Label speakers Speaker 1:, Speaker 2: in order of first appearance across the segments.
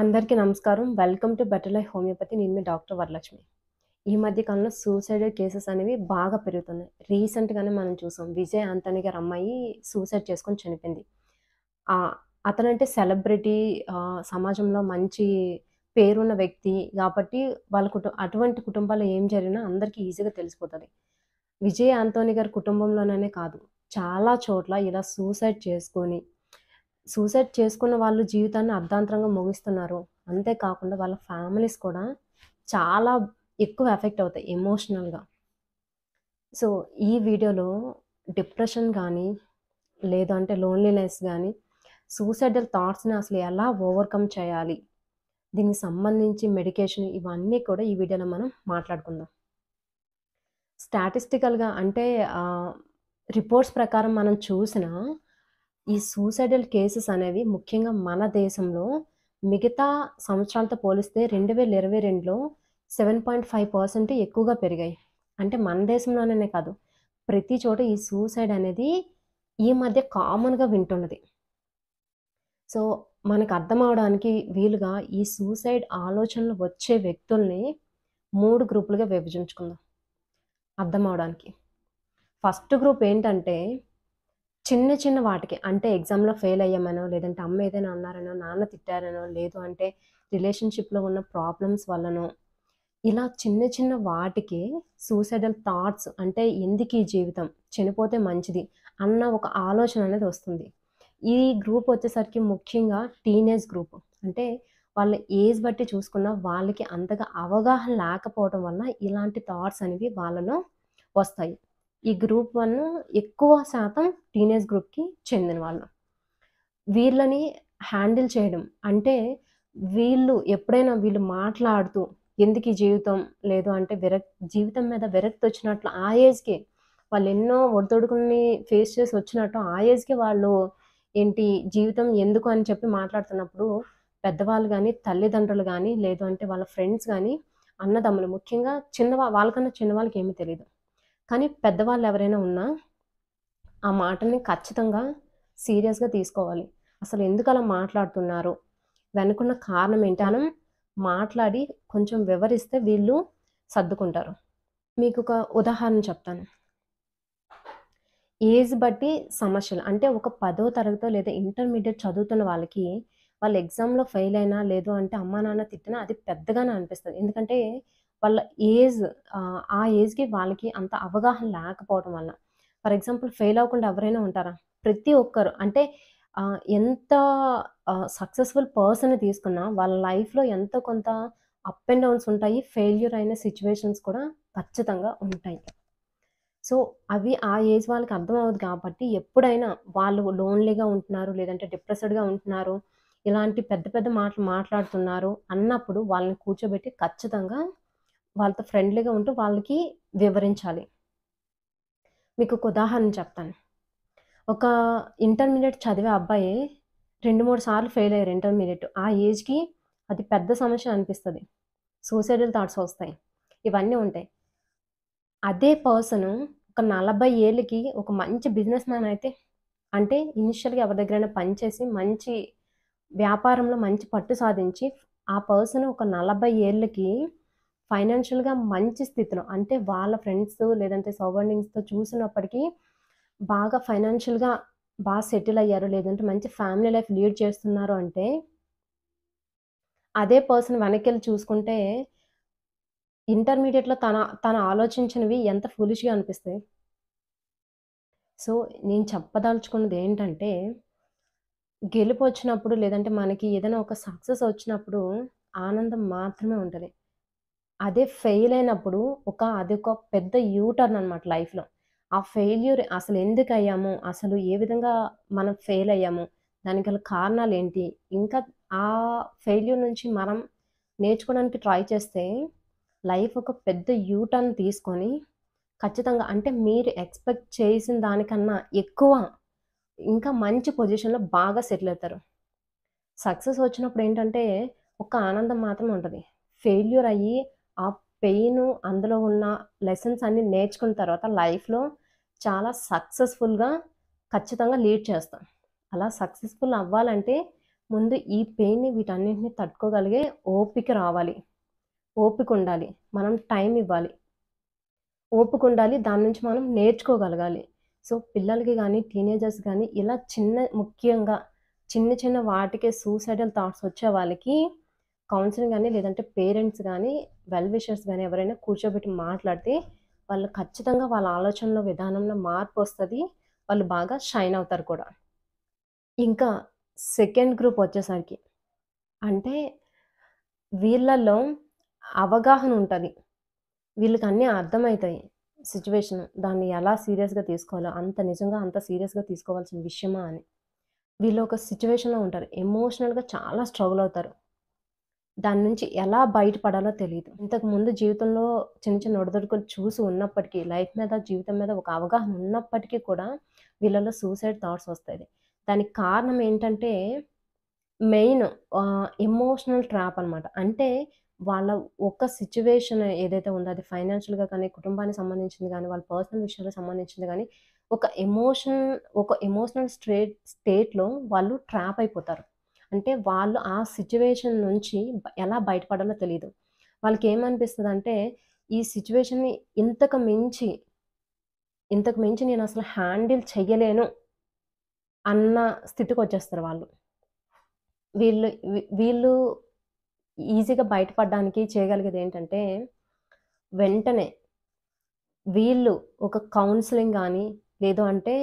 Speaker 1: అందరికీ నమస్కారం welcome to better life homeopathy నేను మీ డాక్టర్ వరలక్ష్మి ఈ మధ్య కాలంలో సూసైడ్ కేసెస్ అనేవి బాగా పెరుగుతున్నాయి రీసెంట్గానే మనం చూసాం విజయ్ ఆంతని గారు అమ్మాయి సూసైడ్ చేసుకొని చనిపోయింది అతనంటే సెలబ్రిటీ సమాజంలో మంచి పేరున్న వ్యక్తి కాబట్టి వాళ్ళ కుటుంబ అటువంటి కుటుంబాలు ఏం జరిగినా అందరికీ ఈజీగా తెలిసిపోతుంది విజయ్ ఆంతోని గారి కుటుంబంలోనే కాదు చాలా చోట్ల ఇలా సూసైడ్ చేసుకొని సూసైడ్ చేసుకున్న వాళ్ళు జీవితాన్ని అర్ధాంతరంగా ముగిస్తున్నారు అంతేకాకుండా వాళ్ళ ఫ్యామిలీస్ కూడా చాలా ఎక్కువ ఎఫెక్ట్ అవుతాయి ఎమోషనల్గా సో ఈ వీడియోలో డిప్రెషన్ కానీ లేదంటే లోన్లీనెస్ కానీ సూసైడల్ థాట్స్ని అసలు ఎలా ఓవర్కమ్ చేయాలి దీనికి సంబంధించి మెడికేషన్ ఇవన్నీ కూడా ఈ వీడియోలో మనం మాట్లాడుకుందాం స్టాటిస్టికల్గా అంటే రిపోర్ట్స్ ప్రకారం మనం చూసిన ఈ సూసైడల్ కేసెస్ అనేవి ముఖ్యంగా మన దేశంలో మిగతా సంవత్సరాలతో పోలిస్తే రెండు వేల ఇరవై రెండులో సెవెన్ పాయింట్ ఫైవ్ పర్సెంట్ ఎక్కువగా పెరిగాయి అంటే మన దేశంలోనే కాదు ప్రతి చోట ఈ సూసైడ్ అనేది ఈ మధ్య కామన్గా వింటున్నది సో మనకు అర్థం అవడానికి వీలుగా ఈ సూసైడ్ ఆలోచనలు వచ్చే వ్యక్తుల్ని మూడు గ్రూపులుగా విభజించుకుందాం అర్థం అవడానికి ఫస్ట్ గ్రూప్ ఏంటంటే చిన్న చిన్న వాటికి అంటే ఎగ్జామ్లో ఫెయిల్ అయ్యామనో లేదంటే అమ్మ ఏదైనా అన్నారనో నాన్న తిట్టారనో లేదు అంటే రిలేషన్షిప్లో ఉన్న ప్రాబ్లమ్స్ వల్లనో ఇలా చిన్న చిన్న వాటికి సూసైడల్ థాట్స్ అంటే ఎందుకు ఈ జీవితం చనిపోతే మంచిది అన్న ఒక ఆలోచన అనేది వస్తుంది ఈ గ్రూప్ వచ్చేసరికి ముఖ్యంగా టీనేజ్ గ్రూప్ అంటే వాళ్ళ ఏజ్ బట్టి చూసుకున్న వాళ్ళకి అంతగా అవగాహన లేకపోవడం వల్ల ఇలాంటి థాట్స్ అనేవి వాళ్ళలో వస్తాయి ఈ గ్రూప్ వన్ ఎక్కువ శాతం టీనేజ్ గ్రూప్కి చెందిన వాళ్ళు వీళ్ళని హ్యాండిల్ చేయడం అంటే వీళ్ళు ఎప్పుడైనా వీళ్ళు మాట్లాడుతూ ఎందుకు జీవితం లేదు అంటే విరక్ జీవితం మీద విరక్తి వచ్చినట్లు ఆ ఏజ్కి వాళ్ళు ఎన్నో ఒడిదొడుకుని ఫేస్ చేసి వచ్చినట్టు ఆ ఏజ్కి వాళ్ళు ఏంటి జీవితం ఎందుకు అని చెప్పి మాట్లాడుతున్నప్పుడు పెద్దవాళ్ళు కానీ తల్లిదండ్రులు కానీ లేదు అంటే వాళ్ళ ఫ్రెండ్స్ కానీ అన్నదమ్ములు ముఖ్యంగా చిన్న వాళ్ళకన్నా చిన్న వాళ్ళకి ఏమీ తెలియదు కానీ పెద్దవాళ్ళు ఎవరైనా ఉన్నా ఆ మాటని ఖచ్చితంగా సీరియస్గా తీసుకోవాలి అసలు ఎందుకు అలా మాట్లాడుతున్నారు వెనుకున్న కారణం ఏంటి మనం మాట్లాడి కొంచెం వివరిస్తే వీళ్ళు సర్దుకుంటారు మీకు ఒక ఉదాహరణ చెప్తాను ఏజ్ బట్టి సమస్యలు అంటే ఒక పదో తరగతో లేదా ఇంటర్మీడియట్ చదువుతున్న వాళ్ళకి వాళ్ళు ఎగ్జామ్లో ఫెయిల్ అయినా లేదు అంటే అమ్మా నాన్న తిట్టినా అది పెద్దగానే అనిపిస్తుంది ఎందుకంటే వాళ్ళ ఏజ్ ఆ ఏజ్కి వాళ్ళకి అంత అవగాహన లేకపోవడం వల్ల ఫర్ ఎగ్జాంపుల్ ఫెయిల్ అవ్వకుండా ఎవరైనా ఉంటారా ప్రతి ఒక్కరు అంటే ఎంత సక్సెస్ఫుల్ పర్సన్ తీసుకున్నా వాళ్ళ లైఫ్లో ఎంత కొంత అప్ అండ్ డౌన్స్ ఉంటాయి ఫెయిల్యూర్ అయిన సిచ్యువేషన్స్ కూడా ఖచ్చితంగా ఉంటాయి సో అవి ఆ ఏజ్ వాళ్ళకి అర్థం అవ్వదు కాబట్టి ఎప్పుడైనా వాళ్ళు లోన్లీగా ఉంటున్నారు లేదంటే డిప్రెస్డ్గా ఉంటున్నారు ఇలాంటి పెద్ద పెద్ద మాటలు మాట్లాడుతున్నారు అన్నప్పుడు వాళ్ళని కూర్చోబెట్టి ఖచ్చితంగా వాళ్ళతో ఫ్రెండ్లీగా ఉంటూ వాళ్ళకి వివరించాలి మీకు ఒక ఉదాహరణ చెప్తాను ఒక ఇంటర్మీడియట్ చదివే అబ్బాయి రెండు మూడు సార్లు ఫెయిల్ అయ్యారు ఇంటర్మీడియట్ ఆ ఏజ్కి అది పెద్ద సమస్య అనిపిస్తుంది సూసైడల్ థాట్స్ వస్తాయి ఇవన్నీ ఉంటాయి అదే పర్సన్ ఒక నలభై ఏళ్ళకి ఒక మంచి బిజినెస్ మ్యాన్ అయితే అంటే ఇనిషియల్గా ఎవరి దగ్గరైనా పనిచేసి మంచి వ్యాపారంలో మంచి పట్టు సాధించి ఆ పర్సన్ ఒక నలభై ఏళ్ళకి ఫైనాన్షియల్గా మంచి స్థితిలో అంటే వాళ్ళ ఫ్రెండ్స్ లేదంటే సరౌండింగ్స్తో చూసినప్పటికీ బాగా ఫైనాన్షియల్గా బాగా సెటిల్ అయ్యారు లేదంటే మంచి ఫ్యామిలీ లైఫ్ లీడ్ చేస్తున్నారు అంటే అదే పర్సన్ వెనక్కి వెళ్ళి చూసుకుంటే ఇంటర్మీడియట్లో తన తన ఆలోచించినవి ఎంత ఫూలిష్గా అనిపిస్తాయి సో నేను చెప్పదలుచుకున్నది ఏంటంటే గెలుపు వచ్చినప్పుడు లేదంటే మనకి ఏదైనా ఒక సక్సెస్ వచ్చినప్పుడు ఆనందం మాత్రమే ఉంటుంది అదే ఫెయిల్ అయినప్పుడు ఒక అది ఒక పెద్ద యూటర్న్ అనమాట లైఫ్లో ఆ ఫెయిల్యూర్ అసలు ఎందుకు అయ్యాము అసలు ఏ విధంగా మనం ఫెయిల్ అయ్యాము దానికి గల కారణాలు ఏంటి ఇంకా ఆ ఫెయిల్యూర్ నుంచి మనం నేర్చుకోవడానికి ట్రై చేస్తే లైఫ్ ఒక పెద్ద యూటర్న్ తీసుకొని ఖచ్చితంగా అంటే మీరు ఎక్స్పెక్ట్ చేసిన దానికన్నా ఎక్కువ ఇంకా మంచి పొజిషన్లో బాగా సెటిల్ అవుతారు సక్సెస్ వచ్చినప్పుడు ఏంటంటే ఒక ఆనందం మాత్రం ఉంటుంది ఫెయిల్యూర్ అయ్యి ఆ పెయిన్ అందులో ఉన్న లెసన్స్ అన్ని నేర్చుకున్న తర్వాత లైఫ్లో చాలా సక్సెస్ఫుల్గా ఖచ్చితంగా లీడ్ చేస్తాం అలా సక్సెస్ఫుల్ అవ్వాలంటే ముందు ఈ పెయిన్ని వీటన్నింటిని తట్టుకోగలిగే ఓపిక రావాలి ఓపిక ఉండాలి మనం టైం ఇవ్వాలి ఓపిక ఉండాలి దాని నుంచి మనం నేర్చుకోగలగాలి సో పిల్లలకి కానీ టీనేజర్స్ కానీ ఇలా చిన్న ముఖ్యంగా చిన్న చిన్న వాటికే సూసైడల్ థాట్స్ వచ్చే వాళ్ళకి కౌన్సిలింగ్ కానీ లేదంటే పేరెంట్స్ కానీ వెల్ విషర్స్ కానీ ఎవరైనా కూర్చోబెట్టి మాట్లాడితే వాళ్ళు ఖచ్చితంగా వాళ్ళ ఆలోచనలో విధానంలో మార్పు వస్తుంది వాళ్ళు బాగా షైన్ అవుతారు కూడా ఇంకా సెకండ్ గ్రూప్ వచ్చేసరికి అంటే వీళ్ళల్లో అవగాహన ఉంటుంది వీళ్ళకి అన్నీ అర్థమవుతాయి సిచ్యువేషన్ దాన్ని ఎలా సీరియస్గా తీసుకోవాలో అంత నిజంగా అంత సీరియస్గా తీసుకోవాల్సిన విషయమా అని వీళ్ళు ఒక సిచ్యువేషన్లో ఉంటారు ఎమోషనల్గా చాలా స్ట్రగుల్ అవుతారు దాని నుంచి ఎలా బయటపడాలో తెలియదు ఇంతకు ముందు జీవితంలో చిన్న చిన్న ఒడిదొడుకులు చూసి ఉన్నప్పటికీ లైఫ్ మీద జీవితం మీద ఒక అవగాహన ఉన్నప్పటికీ కూడా వీళ్ళలో సూసైడ్ థాట్స్ వస్తాయి దానికి కారణం ఏంటంటే మెయిన్ ఎమోషనల్ ట్రాప్ అనమాట అంటే వాళ్ళ ఒక్క సిచ్యువేషన్ ఏదైతే ఉందో అది ఫైనాన్షియల్గా కానీ కుటుంబానికి సంబంధించింది కానీ వాళ్ళ పర్సనల్ విషయాలకు సంబంధించింది కానీ ఒక ఎమోషన్ ఒక ఎమోషనల్ స్ట్రేట్ స్టేట్లో వాళ్ళు ట్రాప్ అయిపోతారు అంటే వాళ్ళు ఆ సిచ్యువేషన్ నుంచి ఎలా బయటపడాలో తెలియదు వాళ్ళకి ఏమనిపిస్తుంది అంటే ఈ సిచ్యువేషన్ని ఇంతకు మించి ఇంతకు మించి నేను అసలు హ్యాండిల్ చేయలేను అన్న స్థితికి వచ్చేస్తారు వాళ్ళు వీళ్ళు వీళ్ళు ఈజీగా బయటపడడానికి చేయగలిగేది ఏంటంటే వెంటనే వీళ్ళు ఒక కౌన్సిలింగ్ కానీ లేదు అంటే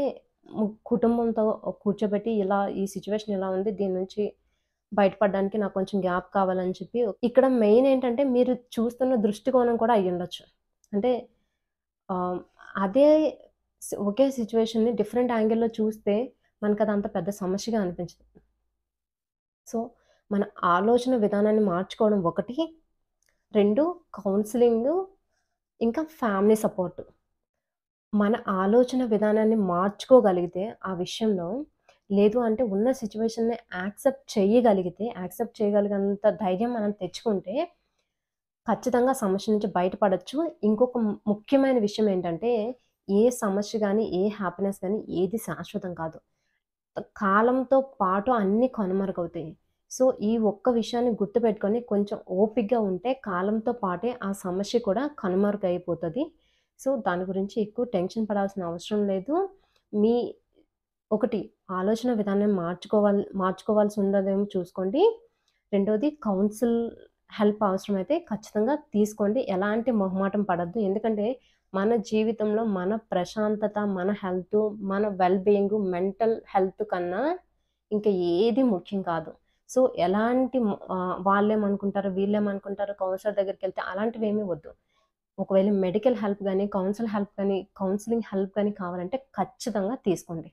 Speaker 1: కుటుంబంతో కూర్చోబెట్టి ఇలా ఈ సిచ్యువేషన్ ఇలా ఉంది దీని నుంచి బయటపడడానికి నాకు కొంచెం గ్యాప్ కావాలని చెప్పి ఇక్కడ మెయిన్ ఏంటంటే మీరు చూస్తున్న దృష్టికోణం కూడా అయ్యి ఉండొచ్చు అంటే అదే ఒకే సిచ్యువేషన్ని డిఫరెంట్ యాంగిల్లో చూస్తే మనకు అది అంత పెద్ద సమస్యగా అనిపించదు సో మన ఆలోచన విధానాన్ని మార్చుకోవడం ఒకటి రెండు కౌన్సిలింగ్ ఇంకా ఫ్యామిలీ సపోర్టు మన ఆలోచన విధానాన్ని మార్చుకోగలిగితే ఆ విషయంలో లేదు అంటే ఉన్న సిచ్యువేషన్ని యాక్సెప్ట్ చేయగలిగితే యాక్సెప్ట్ చేయగలిగినంత ధైర్యం మనం తెచ్చుకుంటే ఖచ్చితంగా సమస్య నుంచి బయటపడచ్చు ఇంకొక ముఖ్యమైన విషయం ఏంటంటే ఏ సమస్య కానీ ఏ హ్యాపీనెస్ కానీ ఏది శాశ్వతం కాదు కాలంతో పాటు అన్నీ కనుమరుగవుతాయి సో ఈ ఒక్క విషయాన్ని గుర్తుపెట్టుకొని కొంచెం ఓపిక్గా ఉంటే కాలంతో పాటే ఆ సమస్య కూడా కనుమరుగైపోతుంది సో దాని గురించి ఎక్కువ టెన్షన్ పడాల్సిన అవసరం లేదు మీ ఒకటి ఆలోచన విధానం మార్చుకోవాలి మార్చుకోవాల్సి ఉండదేమో చూసుకోండి రెండోది కౌన్సిల్ హెల్ప్ అవసరమైతే ఖచ్చితంగా తీసుకోండి ఎలాంటి మొహమాటం పడద్దు ఎందుకంటే మన జీవితంలో మన ప్రశాంతత మన హెల్త్ మన వెల్బీయింగ్ మెంటల్ హెల్త్ కన్నా ఇంకా ఏది ముఖ్యం కాదు సో ఎలాంటి వాళ్ళేమనుకుంటారు వీళ్ళేమనుకుంటారు కౌన్సిలర్ దగ్గరికి వెళ్తే అలాంటివి ఏమీ వద్దు ఒకవేళ మెడికల్ హెల్ప్ కానీ కౌన్సిల్ హెల్ప్ కానీ కౌన్సిలింగ్ హెల్ప్ కానీ కావాలంటే ఖచ్చితంగా తీసుకోండి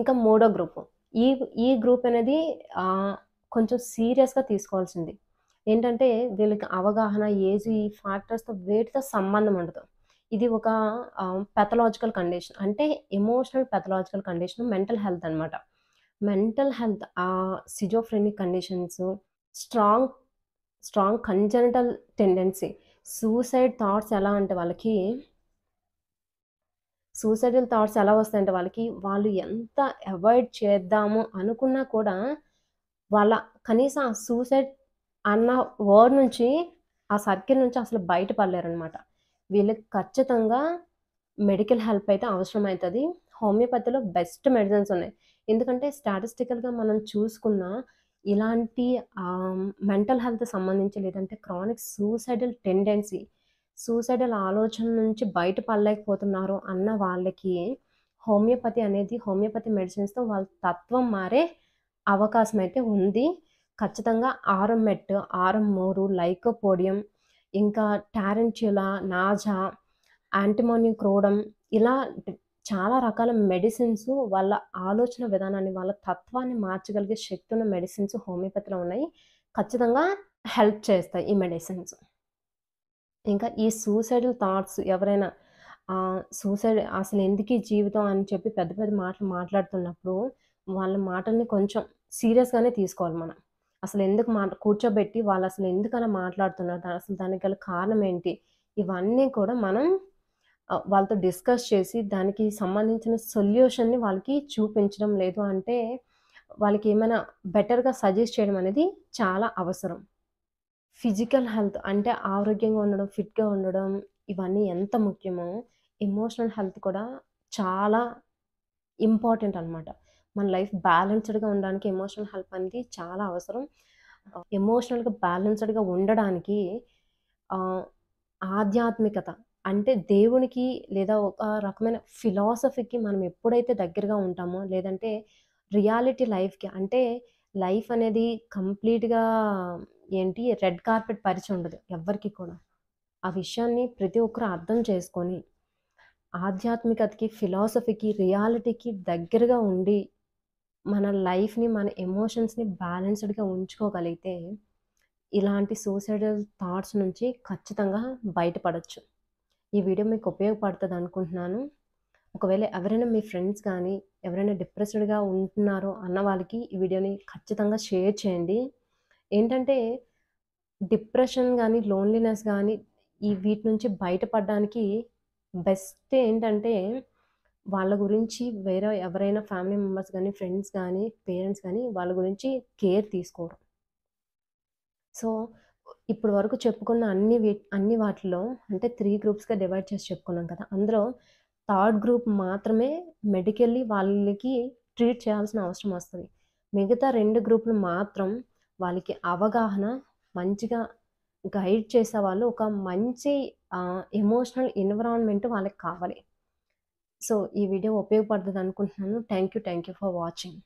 Speaker 1: ఇంకా మూడో గ్రూపు ఈ ఈ గ్రూప్ అనేది కొంచెం సీరియస్గా తీసుకోవాల్సింది ఏంటంటే వీళ్ళకి అవగాహన ఏజ్ ఈ ఫ్యాక్టర్స్తో వేటితో సంబంధం ఉండదు ఇది ఒక పెథలాజికల్ కండిషన్ అంటే emotional pathological condition mental health అనమాట mental health schizophrenic conditions strong strong congenital tendency suicide thoughts ఎలా అంటే వాళ్ళకి సూసైడల్ థాట్స్ ఎలా వస్తాయంటే వాళ్ళకి వాళ్ళు ఎంత అవాయిడ్ చేద్దాము అనుకున్నా కూడా వాళ్ళ కనీసం ఆ సూసైడ్ అన్న వర్డ్ నుంచి ఆ సర్కిల్ నుంచి అసలు బయటపడలేరనమాట వీళ్ళకి ఖచ్చితంగా మెడికల్ హెల్ప్ అయితే అవసరం అవుతుంది హోమియోపతిలో బెస్ట్ మెడిసిన్స్ ఉన్నాయి ఎందుకంటే స్టాటిస్టికల్గా మనం చూసుకున్న ఇలాంటి మెంటల్ హెల్త్ సంబంధించి లేదంటే క్రానిక్ సూసైడల్ టెండెన్సీ సూసైడల్ ఆలోచన నుంచి బయటపడలేకపోతున్నారు అన్న వాళ్ళకి హోమియోపతి అనేది హోమియోపతి మెడిసిన్స్తో వాళ్ళ తత్వం మారే అవకాశం అయితే ఉంది ఖచ్చితంగా ఆరం మెట్ ఆరం మోరు లైకోపోడియం ఇంకా టారెంచులా నాజా యాంటిమోనియం క్రోడం ఇలా చాలా రకాల మెడిసిన్స్ వాళ్ళ ఆలోచన విధానాన్ని వాళ్ళ తత్వాన్ని మార్చగలిగే శక్తి ఉన్న మెడిసిన్స్ హోమియోపతిలో ఉన్నాయి ఖచ్చితంగా హెల్ప్ చేస్తాయి ఈ మెడిసిన్స్ ఇంకా ఈ సూసైడల్ థాట్స్ ఎవరైనా సూసైడ్ అసలు ఎందుకు ఈ జీవితం అని చెప్పి పెద్ద పెద్ద మాటలు మాట్లాడుతున్నప్పుడు వాళ్ళ మాటల్ని కొంచెం సీరియస్గానే తీసుకోవాలి మనం అసలు ఎందుకు మా కూర్చోబెట్టి వాళ్ళు అసలు ఎందుకు అలా మాట్లాడుతున్నారు అసలు దానికి గల కారణం ఏంటి ఇవన్నీ కూడా మనం వాళ్ళతో డిస్కస్ చేసి దానికి సంబంధించిన సొల్యూషన్ని వాళ్ళకి చూపించడం లేదు అంటే వాళ్ళకి ఏమైనా బెటర్గా సజెస్ట్ చేయడం అనేది చాలా అవసరం ఫిజికల్ హెల్త్ అంటే ఆరోగ్యంగా ఉండడం ఫిట్గా ఉండడం ఇవన్నీ ఎంత ముఖ్యమో ఎమోషనల్ హెల్త్ కూడా చాలా ఇంపార్టెంట్ అనమాట మన లైఫ్ బ్యాలెన్స్డ్గా ఉండడానికి ఎమోషనల్ హెల్ప్ అనేది చాలా అవసరం ఎమోషనల్గా బ్యాలెన్స్డ్గా ఉండడానికి ఆధ్యాత్మికత అంటే దేవునికి లేదా ఒక రకమైన ఫిలాసఫీకి మనం ఎప్పుడైతే దగ్గరగా ఉంటామో లేదంటే రియాలిటీ లైఫ్కి అంటే లైఫ్ అనేది కంప్లీట్గా ఏంటి రెడ్ కార్పెట్ పరిచి ఉండదు ఎవ్వరికి కూడా ఆ విషయాన్ని ప్రతి ఒక్కరు అర్థం చేసుకొని ఆధ్యాత్మికతకి ఫిలాసఫీకి రియాలిటీకి దగ్గరగా ఉండి మన లైఫ్ని మన ఎమోషన్స్ని బ్యాలెన్స్డ్గా ఉంచుకోగలిగితే ఇలాంటి సూసైడల్ థాట్స్ నుంచి ఖచ్చితంగా బయటపడచ్చు ఈ వీడియో మీకు ఉపయోగపడుతుంది అనుకుంటున్నాను ఒకవేళ ఎవరైనా మీ ఫ్రెండ్స్ కానీ ఎవరైనా డిప్రెస్డ్గా ఉంటున్నారో అన్న వాళ్ళకి ఈ వీడియోని ఖచ్చితంగా షేర్ చేయండి ఏంటంటే డిప్రెషన్ కానీ లోన్లీనెస్ కానీ ఈ వీటి నుంచి బయటపడడానికి బెస్ట్ ఏంటంటే వాళ్ళ గురించి వేరే ఎవరైనా ఫ్యామిలీ మెంబర్స్ కానీ ఫ్రెండ్స్ కానీ పేరెంట్స్ కానీ వాళ్ళ గురించి కేర్ తీసుకోవడం సో ఇప్పుడు వరకు చెప్పుకున్న అన్ని అన్ని వాటిలో అంటే త్రీ గ్రూప్స్గా డివైడ్ చేసి చెప్పుకున్నాం కదా అందులో థర్డ్ గ్రూప్ మాత్రమే మెడికల్లీ వాళ్ళకి ట్రీట్ చేయాల్సిన అవసరం వస్తుంది మిగతా రెండు గ్రూపులు మాత్రం వాళ్ళకి అవగాహన మంచిగా గైడ్ చేసే వాళ్ళు ఒక మంచి ఎమోషనల్ ఎన్విరాన్మెంట్ వాళ్ళకి కావాలి సో ఈ వీడియో ఉపయోగపడుతుంది అనుకుంటున్నాను thank you thank you for watching